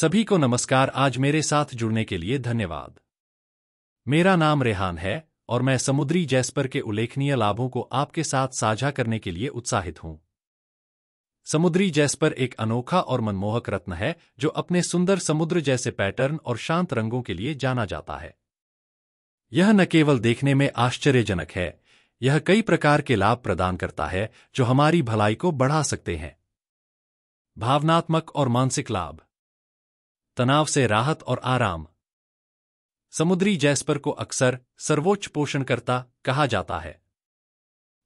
सभी को नमस्कार आज मेरे साथ जुड़ने के लिए धन्यवाद मेरा नाम रेहान है और मैं समुद्री जैस्पर के उल्लेखनीय लाभों को आपके साथ साझा करने के लिए उत्साहित हूं समुद्री जैस्पर एक अनोखा और मनमोहक रत्न है जो अपने सुंदर समुद्र जैसे पैटर्न और शांत रंगों के लिए जाना जाता है यह न केवल देखने में आश्चर्यजनक है यह कई प्रकार के लाभ प्रदान करता है जो हमारी भलाई को बढ़ा सकते हैं भावनात्मक और मानसिक लाभ तनाव से राहत और आराम समुद्री जैस्पर को अक्सर सर्वोच्च पोषणकर्ता कहा जाता है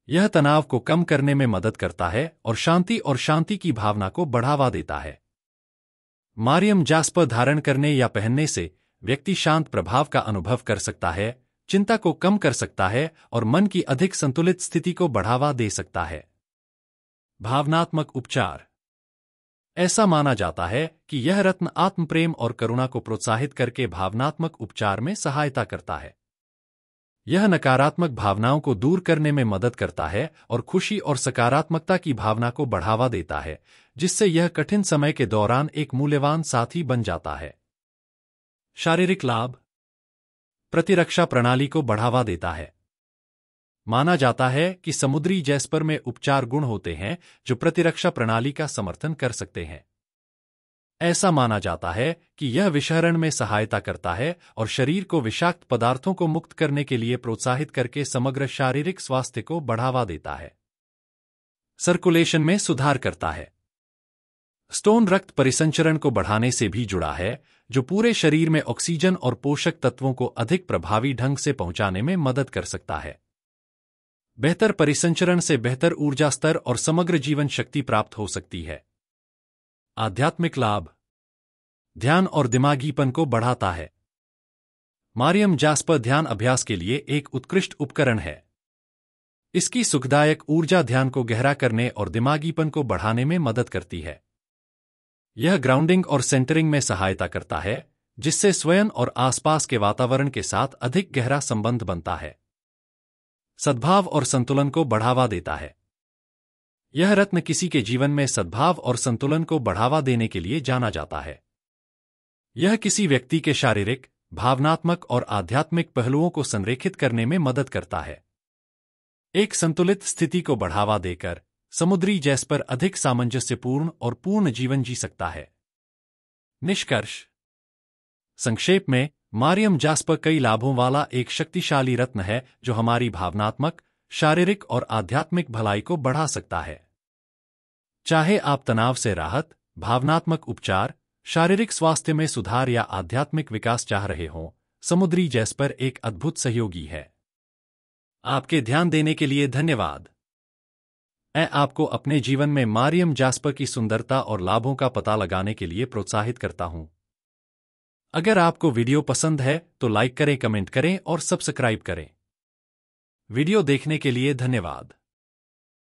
यह तनाव को कम करने में मदद करता है और शांति और शांति की भावना को बढ़ावा देता है मारियम जास्पर धारण करने या पहनने से व्यक्ति शांत प्रभाव का अनुभव कर सकता है चिंता को कम कर सकता है और मन की अधिक संतुलित स्थिति को बढ़ावा दे सकता है भावनात्मक उपचार ऐसा माना जाता है कि यह रत्न आत्म प्रेम और करुणा को प्रोत्साहित करके भावनात्मक उपचार में सहायता करता है यह नकारात्मक भावनाओं को दूर करने में मदद करता है और खुशी और सकारात्मकता की भावना को बढ़ावा देता है जिससे यह कठिन समय के दौरान एक मूल्यवान साथी बन जाता है शारीरिक लाभ प्रतिरक्षा प्रणाली को बढ़ावा देता है माना जाता है कि समुद्री जैस्पर में उपचार गुण होते हैं जो प्रतिरक्षा प्रणाली का समर्थन कर सकते हैं ऐसा माना जाता है कि यह विषहरण में सहायता करता है और शरीर को विषाक्त पदार्थों को मुक्त करने के लिए प्रोत्साहित करके समग्र शारीरिक स्वास्थ्य को बढ़ावा देता है सर्कुलेशन में सुधार करता है स्टोन रक्त परिसंचरण को बढ़ाने से भी जुड़ा है जो पूरे शरीर में ऑक्सीजन और पोषक तत्वों को अधिक प्रभावी ढंग से पहुंचाने में मदद कर सकता है बेहतर परिसंचरण से बेहतर ऊर्जा स्तर और समग्र जीवन शक्ति प्राप्त हो सकती है आध्यात्मिक लाभ ध्यान और दिमागीपन को बढ़ाता है मारियम जास्पर ध्यान अभ्यास के लिए एक उत्कृष्ट उपकरण है इसकी सुखदायक ऊर्जा ध्यान को गहरा करने और दिमागीपन को बढ़ाने में मदद करती है यह ग्राउंडिंग और सेंटरिंग में सहायता करता है जिससे स्वयं और आसपास के वातावरण के साथ अधिक गहरा संबंध बनता है सद्भाव और संतुलन को बढ़ावा देता है यह रत्न किसी के जीवन में सद्भाव और संतुलन को बढ़ावा देने के लिए जाना जाता है यह किसी व्यक्ति के शारीरिक भावनात्मक और आध्यात्मिक पहलुओं को संरेखित करने में मदद करता है एक संतुलित स्थिति को बढ़ावा देकर समुद्री जैस पर अधिक सामंजस्यपूर्ण और पूर्ण जीवन जी सकता है निष्कर्ष संक्षेप में मारियम जास्पर कई लाभों वाला एक शक्तिशाली रत्न है जो हमारी भावनात्मक शारीरिक और आध्यात्मिक भलाई को बढ़ा सकता है चाहे आप तनाव से राहत भावनात्मक उपचार शारीरिक स्वास्थ्य में सुधार या आध्यात्मिक विकास चाह रहे हों समुद्री जैस्पर एक अद्भुत सहयोगी है आपके ध्यान देने के लिए धन्यवाद मैं आपको अपने जीवन में मारियम जास्पर की सुंदरता और लाभों का पता लगाने के लिए प्रोत्साहित करता हूं अगर आपको वीडियो पसंद है तो लाइक करें कमेंट करें और सब्सक्राइब करें वीडियो देखने के लिए धन्यवाद